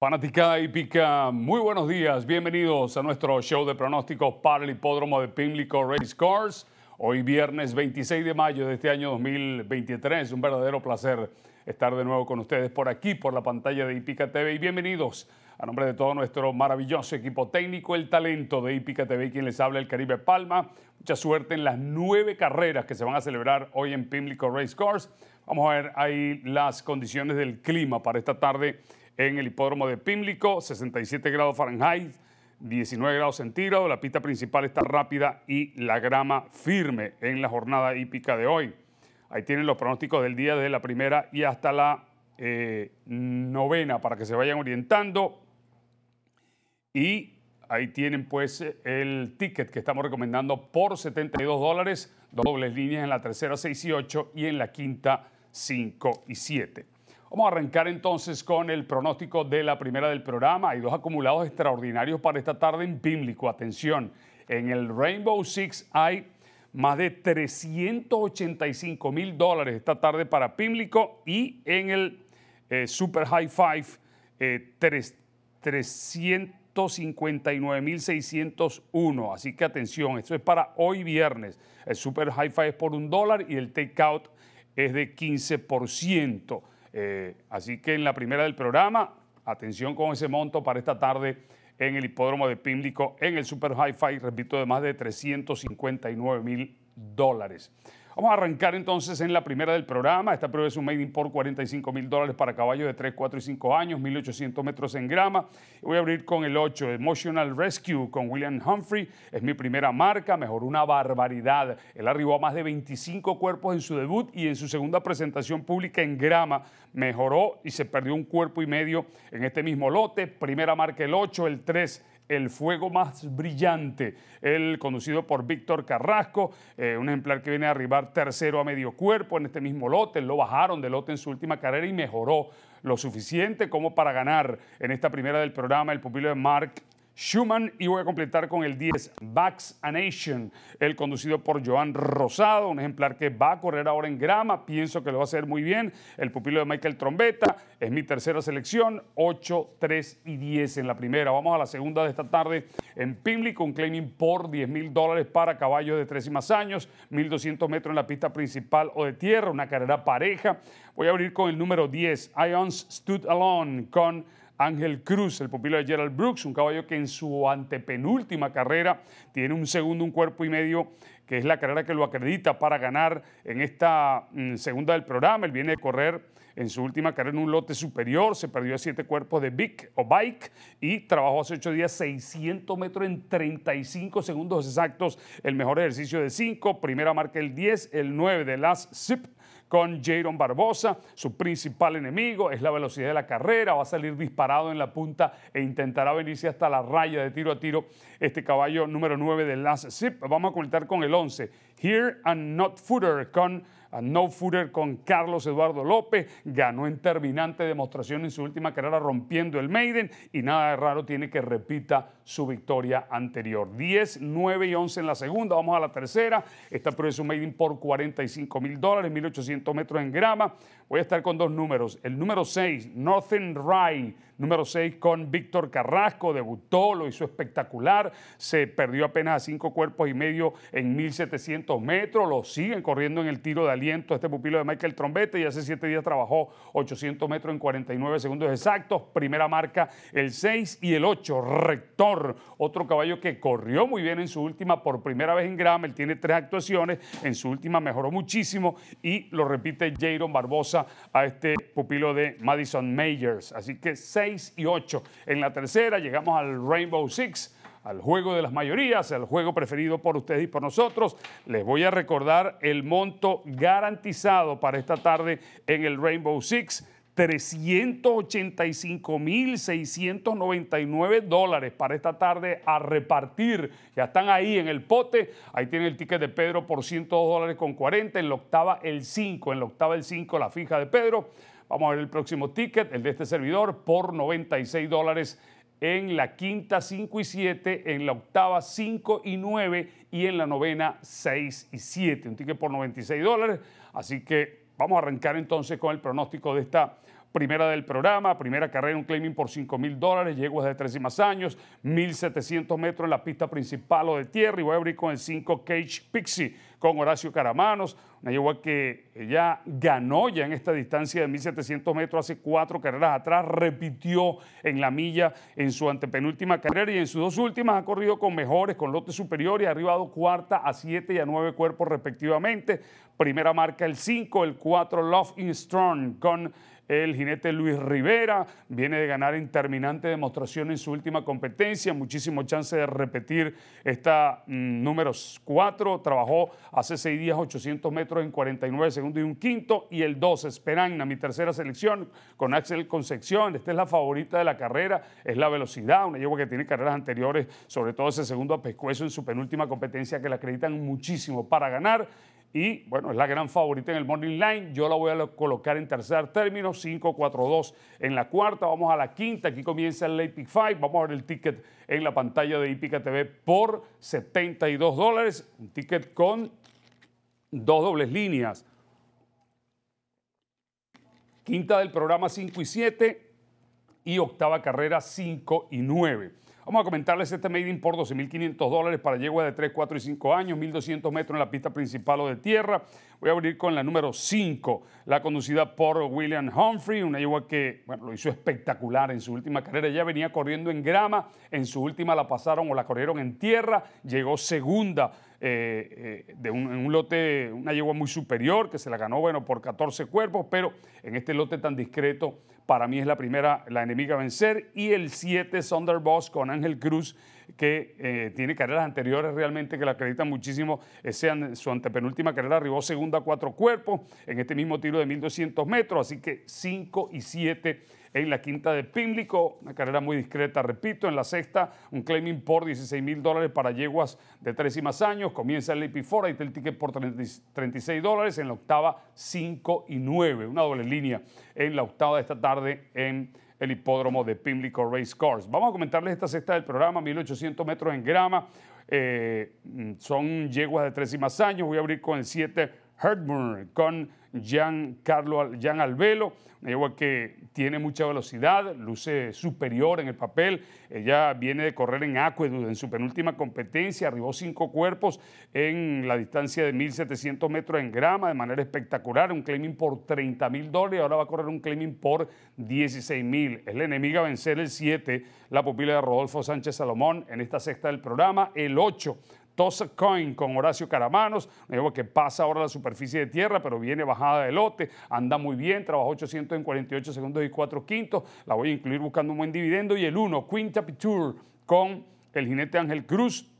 Fanática hípica, muy buenos días, bienvenidos a nuestro show de pronósticos para el hipódromo de Pimlico Race Cars. Hoy viernes 26 de mayo de este año 2023, un verdadero placer estar de nuevo con ustedes por aquí, por la pantalla de Ipica TV y bienvenidos a nombre de todo nuestro maravilloso equipo técnico, el talento de Ipica TV, quien les habla el Caribe Palma. Mucha suerte en las nueve carreras que se van a celebrar hoy en Pimlico Race Cars. Vamos a ver ahí las condiciones del clima para esta tarde en el hipódromo de Pimlico, 67 grados Fahrenheit, 19 grados centígrados. La pista principal está rápida y la grama firme en la jornada hípica de hoy. Ahí tienen los pronósticos del día desde la primera y hasta la eh, novena para que se vayan orientando. Y ahí tienen pues el ticket que estamos recomendando por 72 dólares, dobles líneas en la tercera 6 y 8 y en la quinta 5 y 7. Vamos a arrancar entonces con el pronóstico de la primera del programa. Hay dos acumulados extraordinarios para esta tarde en Pimlico. Atención, en el Rainbow Six hay más de 385 mil dólares esta tarde para Pimlico y en el eh, Super High Five 359 eh, mil 601. Así que atención, esto es para hoy viernes. El Super High Five es por un dólar y el takeout es de 15%. Eh, así que en la primera del programa, atención con ese monto para esta tarde en el hipódromo de Pimlico, en el Super Hi-Fi, repito, de más de 359 mil dólares. Vamos a arrancar entonces en la primera del programa. Esta prueba es un Made in por 45 mil dólares para caballos de 3, 4 y 5 años, 1800 metros en grama. Voy a abrir con el 8, Emotional Rescue con William Humphrey. Es mi primera marca, mejoró una barbaridad. Él arribó a más de 25 cuerpos en su debut y en su segunda presentación pública en grama. Mejoró y se perdió un cuerpo y medio en este mismo lote. Primera marca el 8, el 3 el Fuego Más Brillante, el conducido por Víctor Carrasco, eh, un ejemplar que viene a arribar tercero a medio cuerpo en este mismo lote, lo bajaron de lote en su última carrera y mejoró lo suficiente como para ganar en esta primera del programa el pupilo de Mark Schumann y voy a completar con el 10 Vax a Nation, el conducido por Joan Rosado, un ejemplar que va a correr ahora en grama, pienso que lo va a hacer muy bien, el pupilo de Michael Trombeta, es mi tercera selección, 8, 3 y 10 en la primera. Vamos a la segunda de esta tarde en Pimli con claiming por 10 mil dólares para caballos de tres y más años, 1200 metros en la pista principal o de tierra, una carrera pareja. Voy a abrir con el número 10, Ions Stood Alone con Ángel Cruz, el pupilo de Gerald Brooks, un caballo que en su antepenúltima carrera tiene un segundo, un cuerpo y medio, que es la carrera que lo acredita para ganar en esta mm, segunda del programa. Él viene de correr en su última carrera en un lote superior, se perdió a siete cuerpos de Vic o Bike y trabajó hace ocho días 600 metros en 35 segundos exactos. El mejor ejercicio de cinco. primera marca el 10, el 9 de las Zip con Jaron Barbosa. Su principal enemigo es la velocidad de la carrera, va a salir disparado en la punta e intentará venirse hasta la raya de tiro a tiro este caballo número 9 de Lance. Zip. Vamos a contar con el 11, Here and Not Footer, con a no footer con Carlos Eduardo López, ganó en terminante demostración en su última carrera rompiendo el Maiden y nada de raro tiene que repita su victoria anterior. 10, 9 y 11 en la segunda, vamos a la tercera, esta prueba es un Maiden por 45 mil dólares, 1800 metros en grama, voy a estar con dos números, el número 6, Northern Rye, número 6 con Víctor Carrasco, debutó, lo hizo espectacular, se perdió apenas a cinco cuerpos y medio en 1700 metros, lo siguen corriendo en el tiro de aliento este pupilo de Michael Trombete y hace siete días trabajó 800 metros en 49 segundos exactos. Primera marca el 6 y el 8. Rector, otro caballo que corrió muy bien en su última por primera vez en él tiene tres actuaciones, en su última mejoró muchísimo y lo repite Jaron Barbosa a este pupilo de Madison Majors, Así que 6 y 8. En la tercera llegamos al Rainbow Six al juego de las mayorías, al juego preferido por ustedes y por nosotros. Les voy a recordar el monto garantizado para esta tarde en el Rainbow Six. 385.699 dólares para esta tarde a repartir. Ya están ahí en el pote. Ahí tiene el ticket de Pedro por 102 dólares con 40. En la octava el 5. En la octava el 5 la fija de Pedro. Vamos a ver el próximo ticket, el de este servidor, por 96 dólares en la quinta 5 y 7, en la octava 5 y 9 y en la novena 6 y 7. Un ticket por 96 dólares. Así que vamos a arrancar entonces con el pronóstico de esta primera del programa, primera carrera, un claiming por 5 mil dólares, yeguas desde 13 y más años, 1.700 metros en la pista principal o de tierra y voy a abrir con el 5 Cage Pixie con Horacio Caramanos, una yegua que ya ganó ya en esta distancia de 1700 metros hace cuatro carreras atrás, repitió en la milla en su antepenúltima carrera y en sus dos últimas ha corrido con mejores, con lotes superiores, ha arribado cuarta a siete y a nueve cuerpos respectivamente. Primera marca el cinco el cuatro Love in Strong con el jinete Luis Rivera viene de ganar terminante demostración en su última competencia, muchísimo chance de repetir esta mm, número números 4, trabajó hace seis días 800 metros en 49 segundos y un quinto. Y el 2, a mi tercera selección, con Axel Concepción. Esta es la favorita de la carrera, es la velocidad, una yegua que tiene carreras anteriores, sobre todo ese segundo a pescuezo en su penúltima competencia que la acreditan muchísimo para ganar y bueno, es la gran favorita en el morning line. Yo la voy a colocar en tercer término, 5-4-2 en la cuarta. Vamos a la quinta, aquí comienza el Late Pick 5. Vamos a ver el ticket en la pantalla de Ipica TV por 72 dólares. Un ticket con dos dobles líneas. Quinta del programa 5 y 7 y octava carrera 5 y 9. Vamos a comentarles este Made in por 12.500 dólares para yegua de 3, 4 y 5 años, 1.200 metros en la pista principal o de tierra. Voy a abrir con la número 5, la conducida por William Humphrey, una yegua que lo hizo espectacular en su última carrera. Ya venía corriendo en grama, en su última la pasaron o la corrieron en tierra, llegó segunda. Eh, eh, de un, en un lote, una yegua muy superior que se la ganó, bueno, por 14 cuerpos, pero en este lote tan discreto para mí es la primera, la enemiga a vencer, y el 7 Thunderboss con Ángel Cruz que eh, tiene carreras anteriores realmente que la acreditan muchísimo. Sean su antepenúltima carrera arribó segunda a cuatro cuerpos en este mismo tiro de 1200 metros, así que 5 y 7 en la quinta de Pimlico, una carrera muy discreta, repito, en la sexta, un claiming por 16 mil dólares para yeguas de tres y más años, comienza el Epifora y el ticket por 36 dólares, en la octava 5 y 9, una doble línea en la octava de esta tarde en el hipódromo de Pimlico Course. Vamos a comentarles esta sexta del programa, 1800 metros en grama. Eh, mm, son yeguas de tres y más años. Voy a abrir con el 7 Hertburn, con Giancarlo Gian Albelo, una yegua que tiene mucha velocidad, luce superior en el papel. Ella viene de correr en Aqueduct en su penúltima competencia, arribó cinco cuerpos en la distancia de 1.700 metros en grama de manera espectacular, un claiming por 30 mil dólares, ahora va a correr un claiming por 16 mil. Es la enemiga a vencer el 7, la pupila de Rodolfo Sánchez Salomón en esta sexta del programa, el 8 Tosa Coin con Horacio Caramanos, nuevo que pasa ahora la superficie de tierra, pero viene bajada de lote, anda muy bien, trabajó 800 en 48 segundos y 4 quintos, la voy a incluir buscando un buen dividendo, y el 1, Quinta Tapitour con el jinete Ángel Cruz,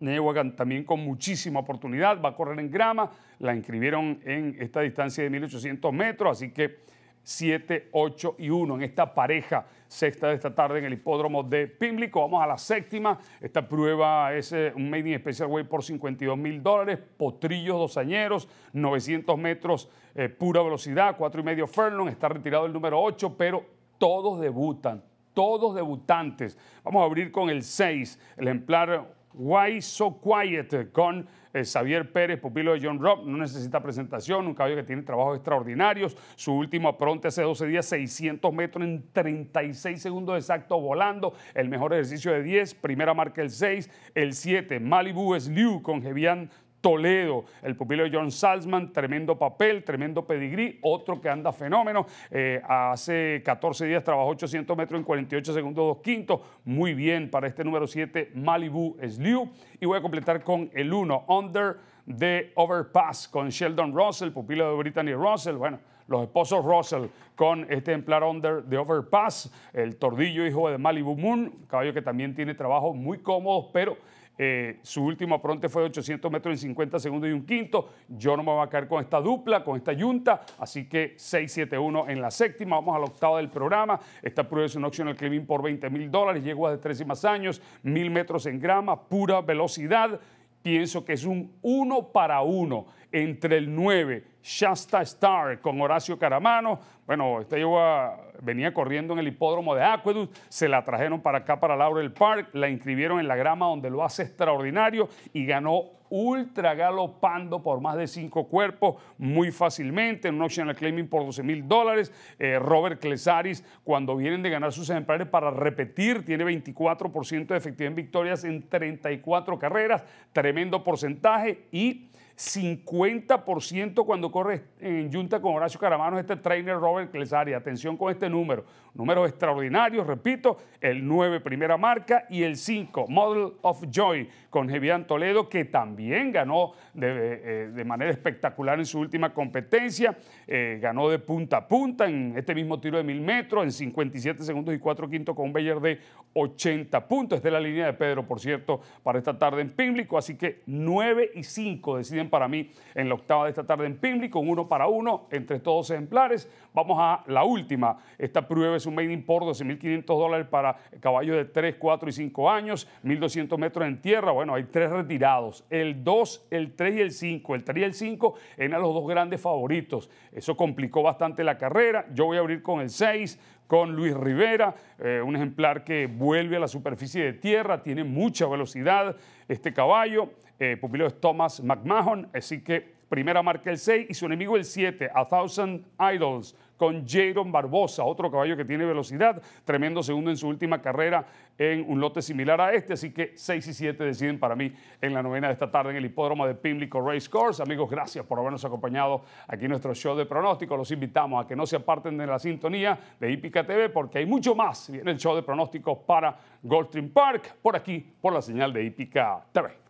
Neuwagan también con muchísima oportunidad, va a correr en grama, la inscribieron en esta distancia de 1800 metros, así que 7, 8 y 1 en esta pareja sexta de esta tarde en el hipódromo de Pimlico. Vamos a la séptima. Esta prueba es eh, un Made in Special Way por 52 mil dólares, potrillos dosañeros, 900 metros eh, pura velocidad, 4 y medio furlong. Está retirado el número 8, pero todos debutan, todos debutantes. Vamos a abrir con el 6, el ejemplar Why So Quiet con eh, Xavier Pérez, pupilo de John Robb. No necesita presentación, un caballo que tiene trabajos extraordinarios. Su último apronte hace 12 días, 600 metros en 36 segundos exacto volando. El mejor ejercicio de 10, primera marca el 6, el 7, Malibu es Liu con Jevian Toledo, el pupilo de John Salzman, tremendo papel, tremendo pedigrí, otro que anda fenómeno. Eh, hace 14 días trabajó 800 metros en 48 segundos, dos quintos. Muy bien para este número 7, Malibu Slew. Y voy a completar con el 1, Under the Overpass, con Sheldon Russell, pupilo de Brittany Russell. Bueno, los esposos Russell con este ejemplar under the Overpass, el tordillo hijo de Malibu Moon, caballo que también tiene trabajos muy cómodos, pero eh, su último pronte fue 800 metros en 50 segundos y un quinto. Yo no me voy a caer con esta dupla, con esta yunta. Así que 6-7-1 en la séptima. Vamos al octavo del programa. Esta prueba es un al climbing por 20 mil dólares. Llegó de tres y más años, mil metros en grama, pura velocidad. Pienso que es un uno para uno entre el 9, Shasta Star con Horacio Caramano. Bueno, este yegua venía corriendo en el hipódromo de Aqueduct. se la trajeron para acá, para Laurel Park, la inscribieron en la grama donde lo hace extraordinario y ganó ultra galopando por más de cinco cuerpos muy fácilmente, en un optional claiming por 12 mil dólares. Eh, Robert Clesaris, cuando vienen de ganar sus ejemplares para repetir, tiene 24% de efectividad en victorias en 34 carreras, tremendo porcentaje y 50% cuando corre en junta con Horacio Caramanos este trainer Robert Clesari. Atención con este número. Números extraordinarios, repito, el 9 primera marca y el 5 Model of Joy con Jevian Toledo que también ganó de, eh, eh, manera espectacular en su última competencia. Eh, ganó de punta a punta en este mismo tiro de mil metros en 57 segundos y 4 quintos con un Bayer de 80 puntos. Esta es la línea de Pedro, por cierto, para esta tarde en Pimlico. Así que 9 y 5 deciden para mí en la octava de esta tarde en Pimli, con uno para uno entre todos ejemplares. Vamos a la última. Esta prueba es un made in por 12.500 dólares para caballos de 3, 4 y 5 años, 1.200 metros en tierra. Bueno, hay tres retirados, el 2, el 3 y el 5. El 3 y el 5 eran los dos grandes favoritos. Eso complicó bastante la carrera. Yo voy a abrir con el 6, con Luis Rivera, eh, un ejemplar que vuelve a la superficie de tierra, tiene mucha velocidad este caballo, eh, pupilo es Thomas McMahon, así que primera marca el 6 y su enemigo el 7, A Thousand Idols, con Jaron Barbosa, otro caballo que tiene velocidad, tremendo segundo en su última carrera en un lote similar a este, así que 6 y 7 deciden para mí en la novena de esta tarde en el hipódromo de Pimlico Race Course. Amigos, gracias por habernos acompañado aquí en nuestro show de pronóstico. Los invitamos a que no se aparten de la sintonía de Hípica TV porque hay mucho más. Viene el show de pronósticos para Goldstream Park por aquí, por la señal de Hípica TV.